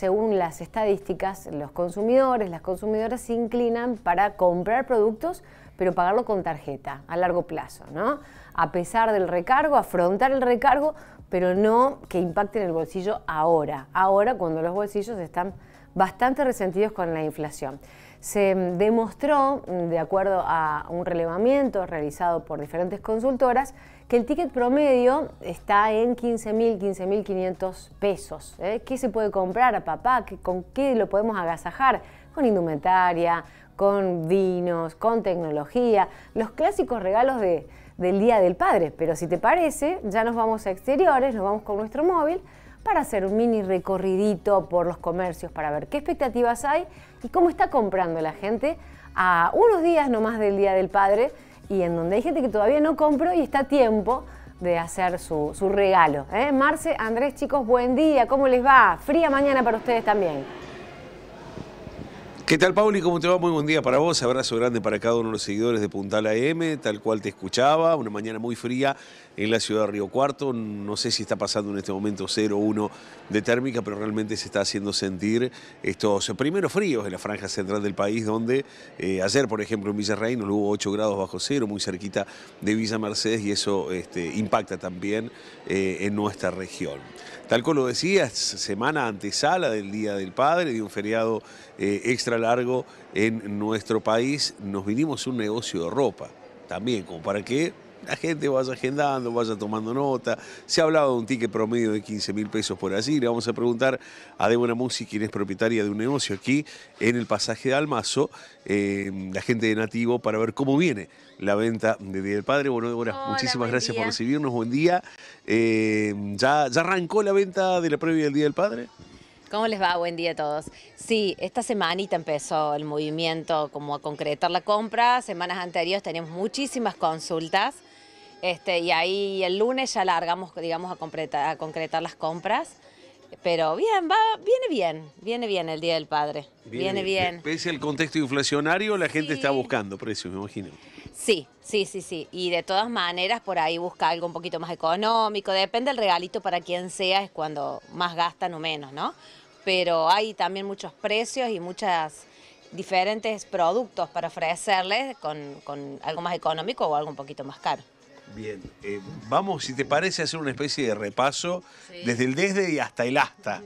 Según las estadísticas, los consumidores, las consumidoras se inclinan para comprar productos, pero pagarlo con tarjeta a largo plazo, ¿no? A pesar del recargo, afrontar el recargo, pero no que impacte en el bolsillo ahora, ahora cuando los bolsillos están bastante resentidos con la inflación se demostró, mm, de acuerdo a un relevamiento realizado por diferentes consultoras, que el ticket promedio está en 15.000, 15.500 pesos. ¿eh? ¿Qué se puede comprar a papá? ¿Con qué lo podemos agasajar? Con indumentaria, con vinos, con tecnología, los clásicos regalos del Día del Padre. Pero si te parece, ya nos vamos a exteriores, nos vamos con nuestro móvil para hacer un mini recorridito por los comercios para ver qué expectativas hay y cómo está comprando la gente a unos días nomás del Día del Padre y en donde hay gente que todavía no compró y está a tiempo de hacer su, regalo. ¿eh? Marce, Andrés, chicos, buen día, ¿cómo les va? Fría mañana para ustedes también. ¿Qué tal, Pauli? ¿Cómo te va? Muy buen día para vos. Abrazo grande para cada uno de los seguidores de Puntal AM, tal cual te escuchaba. Una mañana muy fría en la ciudad de Río Cuarto. No sé si está pasando en este momento 0-1 de térmica, pero realmente se está haciendo sentir estos primeros fríos en la franja central del país, donde eh, ayer, por ejemplo, en Villarrey no hubo 8 grados bajo cero, muy cerquita de Villa Mercedes, y eso este, impacta también eh, en nuestra región. Tal como lo decías, semana antesala del Día del Padre, de un feriado eh, extra largo en nuestro país, nos vinimos un negocio de ropa también, como para qué la gente vaya agendando, vaya tomando nota. Se ha hablado de un ticket promedio de 15 mil pesos por allí. Le vamos a preguntar a Débora Musi, quien es propietaria de un negocio aquí en el pasaje de Almazo, eh, la gente de Nativo, para ver cómo viene la venta de Día del Padre. Bueno, Débora, muchísimas gracias por recibirnos. Buen día. Eh, ¿ya, ¿Ya arrancó la venta de la previa del Día del Padre? ¿Cómo les va? Buen día a todos. Sí, esta semanita empezó el movimiento como a concretar la compra. Semanas anteriores teníamos muchísimas consultas. Este, y ahí el lunes ya largamos, digamos, a, concretar las compras. Pero bien, va, viene bien, viene bien el Día del Padre. Viene, bien. Pese al contexto inflacionario, la gente está buscando precios, me imagino. Sí, sí, sí, sí. Y de todas maneras, por ahí busca algo un poquito más económico. Depende del regalito para quien sea, es cuando más gastan o menos, ¿no? Pero hay también muchos precios y muchas diferentes productos para ofrecerles con, con algo más económico o algo un poquito más caro. Bien, eh, vamos, si te parece, hacer una especie de repaso desde el desde y hasta el hasta.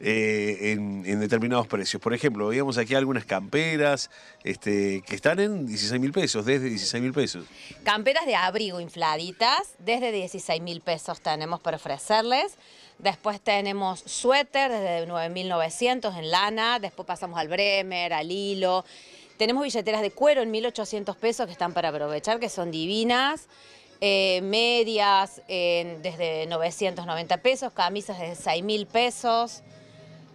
Eh, en, determinados precios. Por ejemplo, veíamos aquí algunas camperas este, que están en 16 mil pesos, desde 16 mil pesos. Camperas de abrigo infladitas, desde 16 mil pesos tenemos para ofrecerles. Después tenemos suéter desde 9.900 en lana, después pasamos al Bremer, al hilo. Tenemos billeteras de cuero en 1.800 pesos que están para aprovechar, que son divinas. Eh, medias desde 990 pesos, camisas desde 6.000 mil pesos,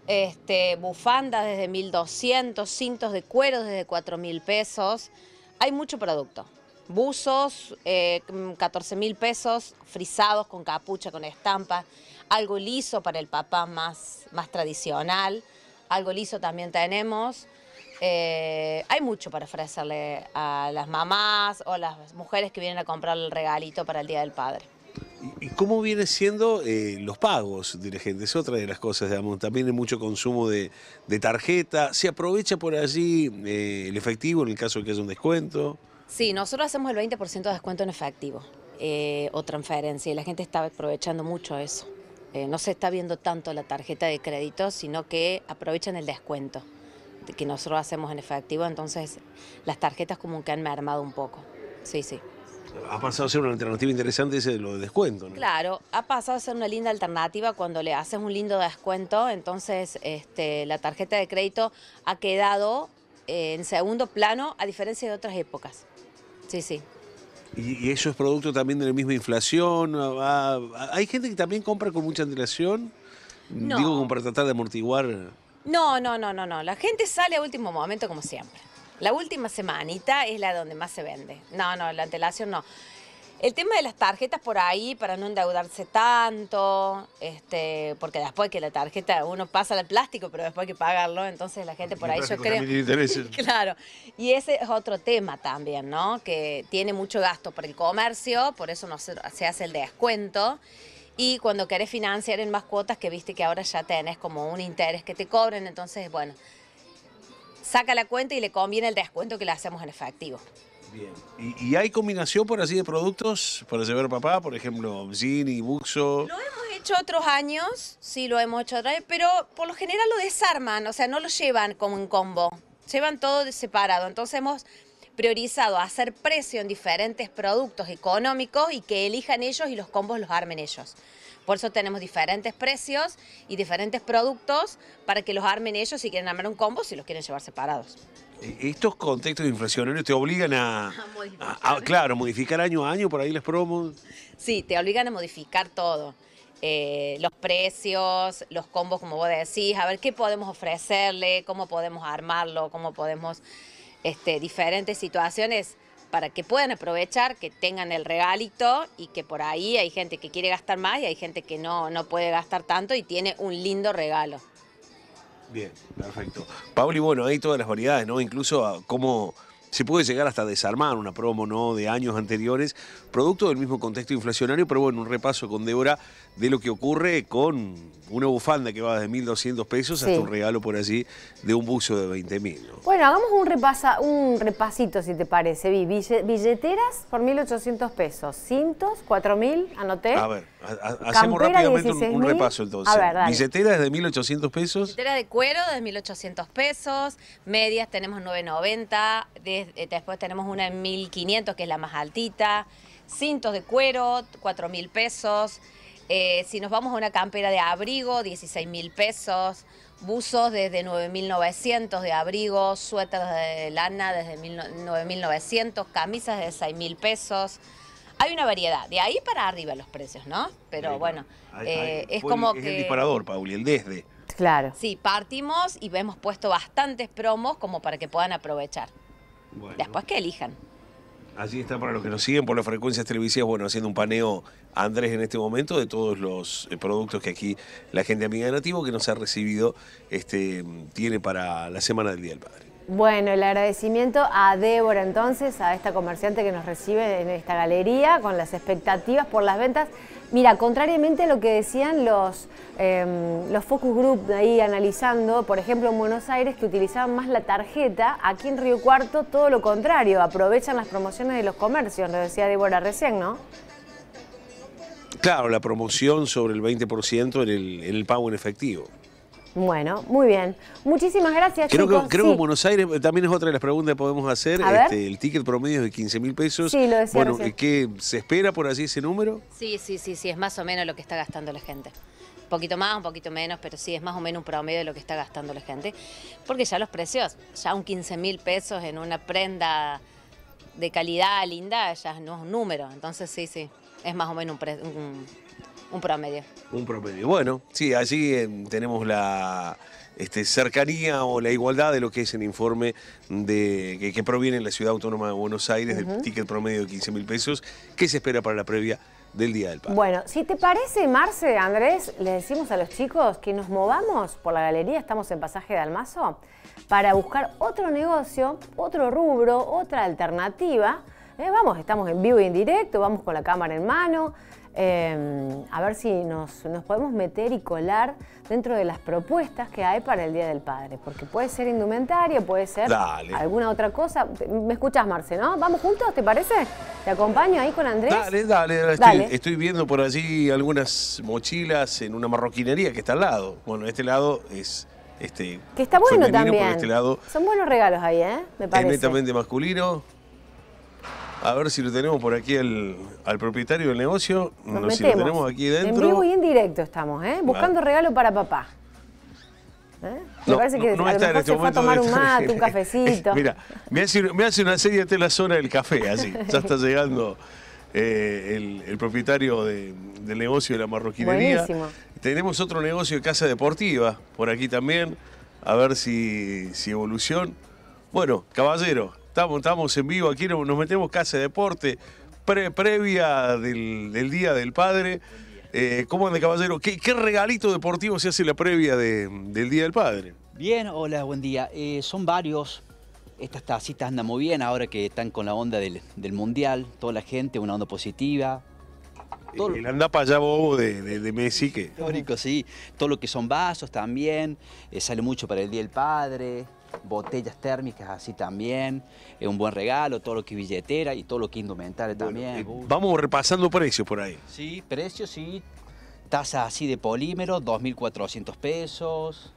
este, bufandas desde 1200, cintos de cuero desde 4 mil pesos. Hay mucho producto. Buzos, 14 eh, mil pesos, frisados con capucha, con estampa, algo liso para el papá más, más tradicional, algo liso también tenemos. Eh, hay mucho para ofrecerle a las mamás o a las mujeres que vienen a comprar el regalito para el Día del Padre. ¿Y cómo vienen siendo eh, los pagos dirigente? Es otra de las cosas, digamos. También hay mucho consumo de, tarjeta. ¿Se aprovecha por allí eh, el efectivo en el caso de que haya un descuento? Sí, nosotros hacemos el 20% de descuento en efectivo o transferencia y la gente está aprovechando mucho eso. no se está viendo tanto la tarjeta de crédito, sino que aprovechan el descuento que nosotros hacemos en efectivo, entonces las tarjetas como que han mermado un poco. Sí, sí. Ha pasado a ser una alternativa interesante ese de lo de descuento, ¿no? Claro, ha pasado a ser una linda alternativa cuando le haces un lindo descuento, entonces este, la tarjeta de crédito ha quedado eh, en segundo plano a diferencia de otras épocas. Sí, sí. ¿Y, eso es producto también de la misma inflación? ¿Hay gente que también compra con mucha antelación? Digo, como para tratar de amortiguar... No, no, no, no, no. La gente sale a último momento como siempre. La última semanita es la donde más se vende. No, no, la antelación no. El tema de las tarjetas por ahí, para no endeudarse tanto, este, porque después que la tarjeta uno pasa al plástico, pero después hay que pagarlo, entonces la gente por ahí yo creo. claro. Y ese es otro tema también, ¿no? Que tiene mucho gasto por el comercio, por eso no se hace el descuento y cuando querés financiar en más cuotas que viste que ahora ya tenés como un interés que te cobren, entonces bueno, saca la cuenta y le conviene el descuento que le hacemos en efectivo. Bien. ¿Y, hay combinación por así de productos para llevar papá? Por ejemplo, y buxo. Lo hemos hecho otros años, sí lo hemos hecho otra vez, pero por lo general lo desarman, o sea, no lo llevan como un combo. Llevan todo separado. Entonces hemos priorizado hacer precio en diferentes productos económicos y que elijan ellos y los combos los armen ellos. Por eso tenemos diferentes precios y diferentes productos para que los armen ellos si quieren armar un combo, si los quieren llevar separados. E-, estos contextos inflacionarios te obligan a, a, a, claro, modificar año a año por ahí les promos. Sí, te obligan a modificar todo. Eh, los precios, los combos, como vos decís, a ver qué podemos ofrecerle, cómo podemos armarlo, cómo podemos este, diferentes situaciones para que puedan aprovechar, que tengan el regalito y que por ahí hay gente que quiere gastar más y hay gente que no, no puede gastar tanto y tiene un lindo regalo. Bien, perfecto. Pauli, bueno, hay todas las variedades, ¿no? Incluso cómo se puede llegar hasta desarmar una promo ¿no? de años anteriores, producto del mismo contexto inflacionario, pero bueno, un repaso con Débora de lo que ocurre con una bufanda que va desde 1.200 pesos hasta un regalo por allí de un buzo de 20.000. Bueno, hagamos un, repasa, un repasito, si te parece, Vi. Billeteras por 1.800 pesos, cintos, 4.000, anoté. A ver, hacemos rápidamente un, repaso entonces. A Billeteras de 1.800 pesos. Billetera de cuero de 1.800 pesos, medias tenemos 9.90, de eh, después tenemos una en 1.500, que es la más altita, cintos de cuero, 4.000 pesos. Eh, si nos vamos a una campera de abrigo, 16 mil pesos, buzos desde 9.900 de abrigo, Suetas de lana desde 9.900, camisas de 6.000 mil pesos. Hay una variedad, de ahí para arriba los precios, ¿no? Pero bueno, eh, es como es que... el disparador, Pauli, el desde. Claro. Sí, partimos y hemos puesto bastantes promos como para que puedan aprovechar. Después que elijan. así está para los que nos siguen por las frecuencias televisivas, bueno, haciendo un paneo Andrés en este momento de todos los eh, productos que aquí la gente amiga de Nativo que nos ha recibido este, tiene para la Semana del Día del Padre. Bueno, el agradecimiento a Débora entonces, a esta comerciante que nos recibe en esta galería con las expectativas por las ventas Mira, contrariamente a lo que decían los, em, los focus group ahí analizando, por ejemplo en Buenos Aires que utilizaban más la tarjeta, aquí en Río Cuarto todo lo contrario, aprovechan las promociones de los comercios, lo decía Débora recién, ¿no? Claro, la promoción sobre el 20% en el, en el pago en efectivo. Bueno, muy bien. Muchísimas gracias, creo creo que Buenos Aires eh, también es otra de las preguntas que podemos hacer. Este, el ticket promedio es de 15 mil pesos. Sí, lo decía Bueno, eh, ¿qué, ¿se espera por allí ese número? Sí, sí, sí, sí, es más o menos lo que está gastando la gente. Un poquito más, un poquito menos, pero sí, es más o menos un promedio de lo que está gastando la gente. Porque ya los precios, ya un 15 mil pesos en una prenda de calidad linda, ya no es un número. Entonces, sí, sí, es más o menos un, un un promedio. Un promedio. Bueno, sí, allí em, tenemos la este, cercanía o la igualdad de lo que es el informe de, que, proviene de la Ciudad Autónoma de Buenos Aires, del ticket promedio de 15 mil pesos, qué se espera para la previa del Día del Padre. Bueno, si te parece, Marce, Andrés, le decimos a los chicos que nos movamos por la galería, estamos en pasaje de Almazo, para buscar otro negocio, otro rubro, otra alternativa eh, vamos, estamos en vivo y en directo, vamos con la cámara en mano, em, a ver si nos, podemos meter y colar dentro de las propuestas que hay para el Día del Padre, porque puede ser indumentaria, puede ser alguna otra cosa. Me escuchas, Marce, ¿no? ¿Vamos juntos, te parece? ¿Te acompaño ahí con Andrés? Dale, dale, dale. Estoy, viendo por allí algunas mochilas en una marroquinería que está al lado. Bueno, este lado es... Este, que está bueno también. Este Son buenos regalos ahí, ¿eh? Me parece. Es netamente masculino. A ver si lo tenemos por aquí el, al, propietario del negocio. Nos si lo tenemos aquí dentro. En vivo y en directo estamos, ¿eh? Buscando ah. regalo para papá. ¿Eh? Me parece que no, en este a tomar un mate, un cafecito. Mira, me hace, una serie de la zona del café, así. Ya está llegando eh, el, propietario del negocio de la marroquinería. Buenísimo. Tenemos otro negocio de casa deportiva por aquí también. A ver si, si evolución. Bueno, caballero, Estamos, en vivo, aquí nos metemos casa de deporte, previa del, Día del Padre. Eh, ¿Cómo anda, caballero? ¿Qué, ¿Qué, regalito deportivo se hace la previa del Día del Padre? Bien, hola, buen día. Eh, son varios. Estas tacitas andan muy bien ahora que están con la onda del, Mundial. Toda la gente, una onda positiva, el anda para allá bobo de, de, Messi que... sí. Todo lo que son vasos también, eh, sale mucho para el Día del Padre, botellas térmicas así también, es eh, un buen regalo, todo lo que billetera y todo lo que indumentaria también. Eh, vamos repasando precios por ahí. Sí, precios sí, tazas así de polímero, 2.400 pesos,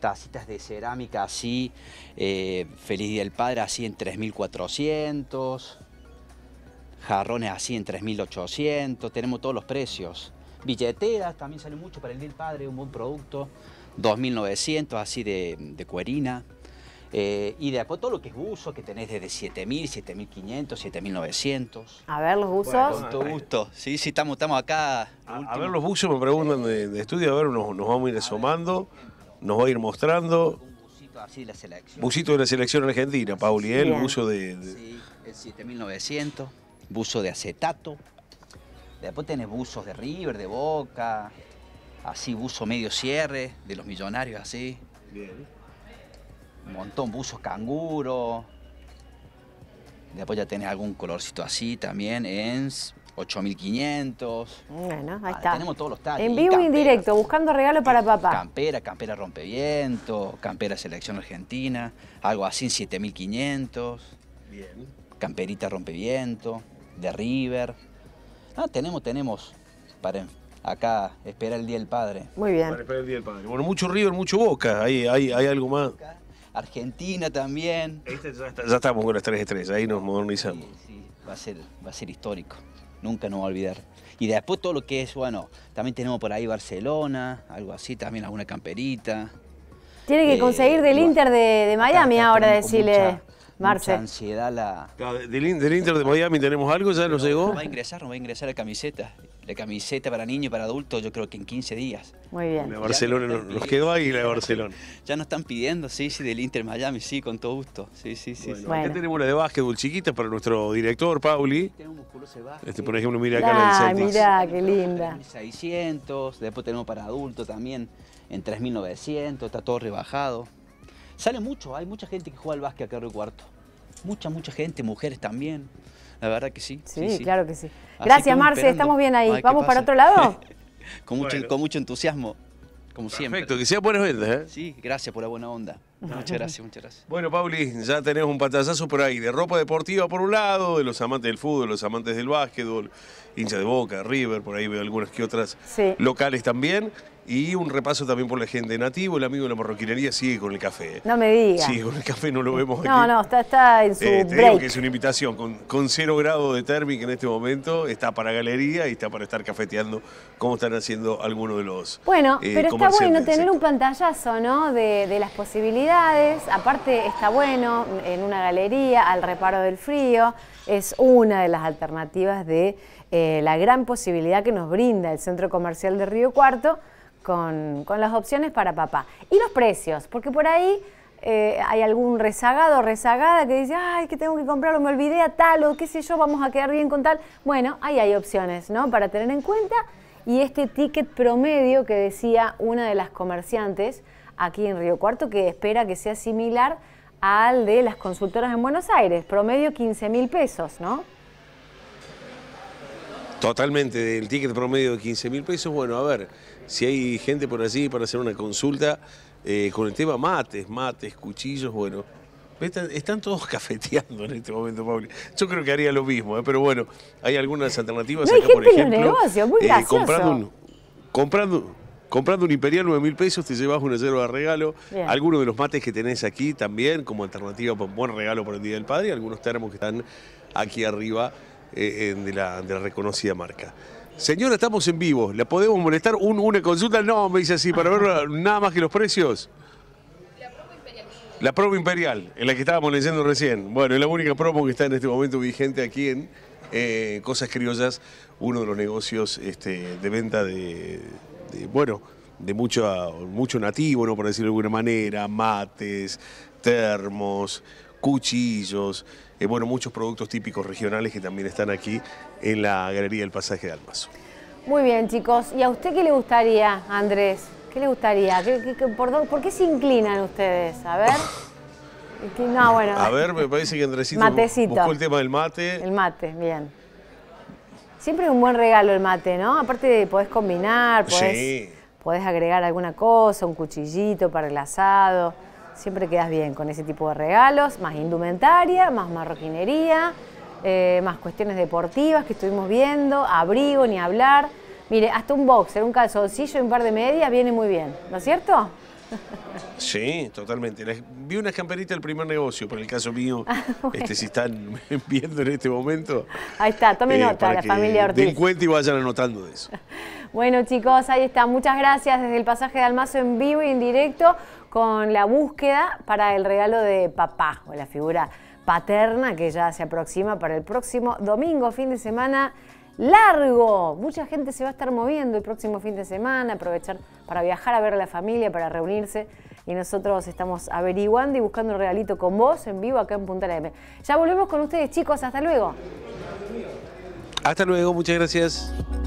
tacitas de cerámica así, eh, Feliz Día del Padre así en 3.400, jarrones así en 3.800, tenemos todos los precios. Billeteras también sale mucho para el del padre, un buen producto. 2.900 así de, de cuerina. Eh, y después todo lo que es buzo, que tenés desde 7.000, 7.500, 7.900. A ver los buzos. con todo gusto. Sí, sí, estamos, acá. A, ver los buzos, me preguntan de, estudio, a ver, nos, vamos a ir asomando, nos va a ir mostrando. Un así de la selección. Busito de la selección argentina, Pauli, ¿eh? el buzo de... de... Sí, el 7.900, buzo de acetato. Después tenés buzos de River, de Boca, así buzo medio cierre, de los millonarios así. Bien. Un montón, buzos canguro. Después ya tenés algún colorcito así también ENS, 8500. Bueno, ahí ah, está. tenemos todos los talles. En vivo y en directo, buscando regalo para papá. Campera, campera rompeviento, campera selección argentina, algo así en 7500. Bien. Camperita rompeviento, de River. Ah, tenemos, tenemos. Para acá, esperar el Día del Padre. Muy bien. Para esperar el Día del Padre. Bueno, mucho River, mucho Boca. Ahí, hay, algo más. Argentina también. ya, estamos con las tres 3, ahí nos modernizamos. Sí, sí, va a ser, va a ser histórico. Nunca nos va a olvidar. Y después todo lo que es, bueno, también tenemos por ahí Barcelona, algo así, también alguna camperita. Tiene que eh, conseguir del Inter de, Miami ahora, decirle ansiedad la... Del, Inter de Miami tenemos algo, ya nos llegó. va a ingresar, nos va a ingresar la camiseta. La camiseta para niños y para adultos yo creo que en 15 días. Muy bien. La Barcelona nos quedó ahí la Barcelona. Ya nos están pidiendo, sí, sí, del Inter Miami, sí, con todo gusto. Sí, sí, sí. Bueno, tenemos la de básquetbol chiquita para nuestro director, Pauli. Tenemos Este, por ejemplo, mira acá mira, qué linda. 600, después tenemos para adultos también en 3.900, está todo rebajado. Sale mucho, hay mucha gente que juega al básquet acá en el Cuarto. Mucha, mucha gente, mujeres también. La verdad que sí. Sí, claro que sí. Gracias, Marce, estamos bien ahí. ¿Vamos para otro lado? con, mucho, con mucho entusiasmo, como siempre. Perfecto, que sea buenas ventas. ¿eh? Sí, gracias por la buena onda. Muchas gracias, muchas gracias. Bueno, Pauli, ya tenemos un pantallazo por ahí de ropa deportiva por un lado, de los amantes del fútbol, los amantes del básquetbol, hincha de Boca, River, por ahí veo algunas que otras locales también. Y un repaso también por la gente nativo, el amigo de la marroquinería sigue con el café. No me diga. Sigue con el café, no lo vemos aquí. No, no, está, está, en su eh, te Digo que es una invitación con, cero grado de térmica en este momento, está para galería y está para estar cafeteando como están haciendo algunos de los Bueno, eh, pero está bueno tener un pantallazo, ¿no? De, las posibilidades, aparte está bueno en una galería, al reparo del frío, es una de las alternativas de eh, la gran posibilidad que nos brinda el Centro Comercial de Río Cuarto, con, las opciones para papá. Y los precios, porque por ahí eh, hay algún rezagado rezagada que dice, ay, que tengo que comprarlo, me olvidé a tal o qué sé yo, vamos a quedar bien con tal. Bueno, ahí hay opciones, ¿no? Para tener en cuenta. Y este ticket promedio que decía una de las comerciantes aquí en Río Cuarto, que espera que sea similar al de las consultoras en Buenos Aires, promedio 15 mil pesos, ¿no? Totalmente, el ticket promedio de 15 mil pesos, bueno, a ver, si hay gente por allí para hacer una consulta eh, con el tema mates, mates, cuchillos, bueno. Están, todos cafeteando en este momento, Pauli. Yo creo que haría lo mismo, ¿eh? pero bueno, hay algunas alternativas acá, por ejemplo. el negocio, muy eh, comprando un, comprando, un imperial 9 mil pesos, te llevas una yerba de regalo. Algunos de los mates que tenés aquí también, como alternativa buen regalo para el Día del Padre, algunos termos que están aquí arriba eh, de la reconocida marca. Señora, estamos en vivo. ¿La podemos molestar? ¿Una consulta? No, me dice así, para ver nada más que los precios. La promo imperial, La en la que estábamos leyendo recién. Bueno, es la única promo que está en este momento vigente aquí en eh, Cosas Criollas, uno de los negocios este, de venta de, bueno, de mucho, mucho nativo, ¿no? por decirlo de alguna manera, mates, termos, cuchillos, eh, bueno, muchos productos típicos regionales que también están aquí en la Galería del Pasaje de Almazo. Muy bien, chicos. ¿Y a usted qué le gustaría, Andrés? ¿Qué le gustaría? por, qué se inclinan ustedes? A ver. No, bueno. A ver, me parece que Andresito buscó el tema del mate. El mate, bien. Siempre es un buen regalo el mate, ¿no? Aparte de podés combinar, podés, podés agregar alguna cosa, un cuchillito para el asado. Siempre quedas bien con ese tipo de regalos, más indumentaria, más marroquinería. Eh, más cuestiones deportivas que estuvimos viendo, abrigo, ni hablar. Mire, hasta un boxer, un calzoncillo y un par de medias viene muy bien, ¿no es cierto? Sí, totalmente. vi una camperita del primer negocio, por el caso mío, ah, este, si están viendo en este momento. Ahí está, tome eh, nota, la familia Ortiz. Den cuenta y vayan anotando eso. Bueno, chicos, ahí está. Muchas gracias desde el pasaje de Almazo en vivo y en directo con la búsqueda para el regalo de papá o la figura paterna que ya se aproxima para el próximo domingo, fin de semana largo. Mucha gente se va a estar moviendo el próximo fin de semana, aprovechar para viajar a ver a la familia, para reunirse. Y nosotros estamos averiguando y buscando un regalito con vos en vivo acá en Punta la M. Ya volvemos con ustedes, chicos. Hasta luego. Hasta luego, muchas gracias.